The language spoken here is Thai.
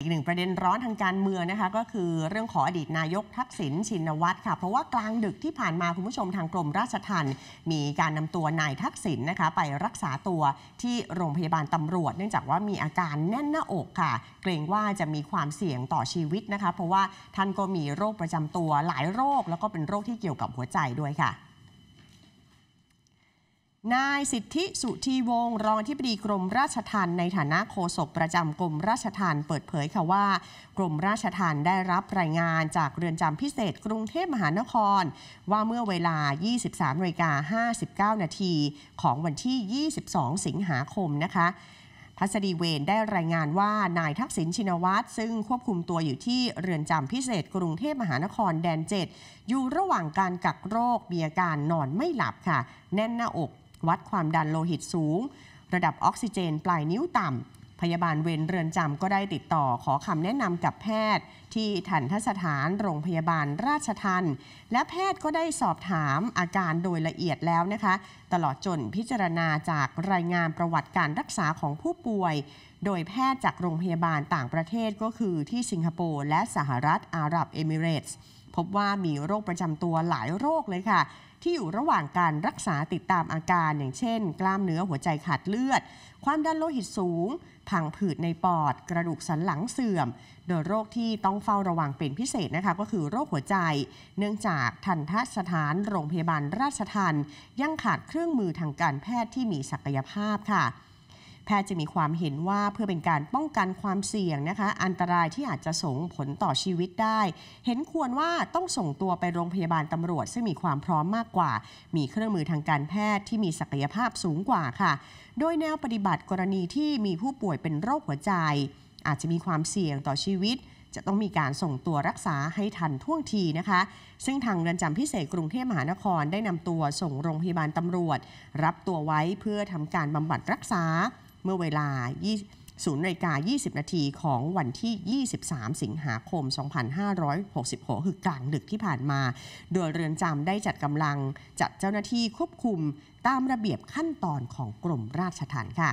อีกหนึ่งประเด็นร้อนทางการเมืองนะคะก็คือเรื่องของอดีตนายกทักษิณชินวัตรค่ะ เพราะว่ากลางดึกที่ผ่านมาคุณผู้ชมทางกรมราชทัณฑ์มีการนำตัวนายทักษิณนนะคะไปรักษาตัวที่โรงพยาบาลตำรวจ เนื่องจากว่ามีอาการแน่นหน้าอกค่ะ เกรงว่าจะมีความเสี่ยงต่อชีวิตนะคะ เพราะว่าท่านก็มีโรคประจำตัวหลายโรคแล้วก็เป็นโรคที่เกี่ยวกับหัวใจด้วยค่ะนายสิทธิสุทีวงศ์รองอธิบดีกรมราชทัณฑ์ในฐานะโฆษกประจำกรมราชทัณฑ์เปิดเผยค่ะว่า กรมราชทัณฑ์ได้รับรายงานจากเรือนจำพิเศษกรุงเทพมหานคร ว่าเมื่อเวลา 23นกา59 นาที ของวันที่ 22 สิงหาคมนะคะ พัสดีเวนได้รายงานว่านายทักษิณชินวัตรซึ่งควบคุมตัวอยู่ที่เรือนจำพิเศษ กรุงเทพมหานครแดน7อยู่ระหว่างการกักโรคมีอาการนอนไม่หลับค่ะ แน่นหน้าอกวัดความดันโลหิตสูง ระดับออกซิเจนปลายนิ้วต่ำ พยาบาลเวรเรือนจำก็ได้ติดต่อขอคำแนะนำกับแพทย์ ที่ทันทสถานโรงพยาบาลราชทัน และแพทย์ก็ได้สอบถามอาการโดยละเอียดแล้วนะคะ ตลอดจนพิจารณาจากรายงานประวัติการรักษาของผู้ป่วย โดยแพทย์จากโรงพยาบาลต่างประเทศก็คือที่สิงคโปร์และสหรัฐอาหรับเอมิเรตส์พบว่ามีโรคประจำตัวหลายโรคเลยค่ะ ที่อยู่ระหว่างการรักษาติดตามอาการอย่างเช่น กล้ามเนื้อหัวใจขาดเลือด ความดันโลหิตสูงผังผืดในปอด กระดูกสันหลังเสื่อม โดยโรคที่ต้องเฝ้าระวังเป็นพิเศษนะคะก็คือโรคหัวใจเนื่องจากทันทสถานโรงพยาบาลราชทันยังขาดเครื่องมือทางการแพทย์ที่มีศักยภาพค่ะแพทย์จะมีความเห็นว่าเพื่อเป็นการป้องกันความเสี่ยงนะคะอันตรายที่อาจจะส่งผลต่อชีวิตได้ เห็นควรว่าต้องส่งตัวไปโรงพยาบาลตำรวจซึ่งมีความพร้อมมากกว่า มีเครื่องมือทางการแพทย์ที่มีศักยภาพสูงกว่าค่ะ โดยแนวปฏิบัติกรณีที่มีผู้ป่วยเป็นโรคหัวใจ อาจจะมีความเสี่ยงต่อชีวิต จะต้องมีการส่งตัวรักษาให้ทันท่วงทีนะคะ ซึ่งทางเรือนจำพิเศษกรุงเทพมหานครได้นำตัวส่งโรงพยาบาลตำรวจ รับตัวไว้เพื่อทำการบำบัดรักษามื่อเวลา0นาฬิกา20 นาทีของวันที่ 23 สิงหาคม 2566 คือกลางดึกที่ผ่านมา โดยเรือนจำได้จัดกำลังจัดเจ้าหน้าที่ควบคุมตามระเบียบขั้นตอนของกรมราชทัณฑ์ค่ะ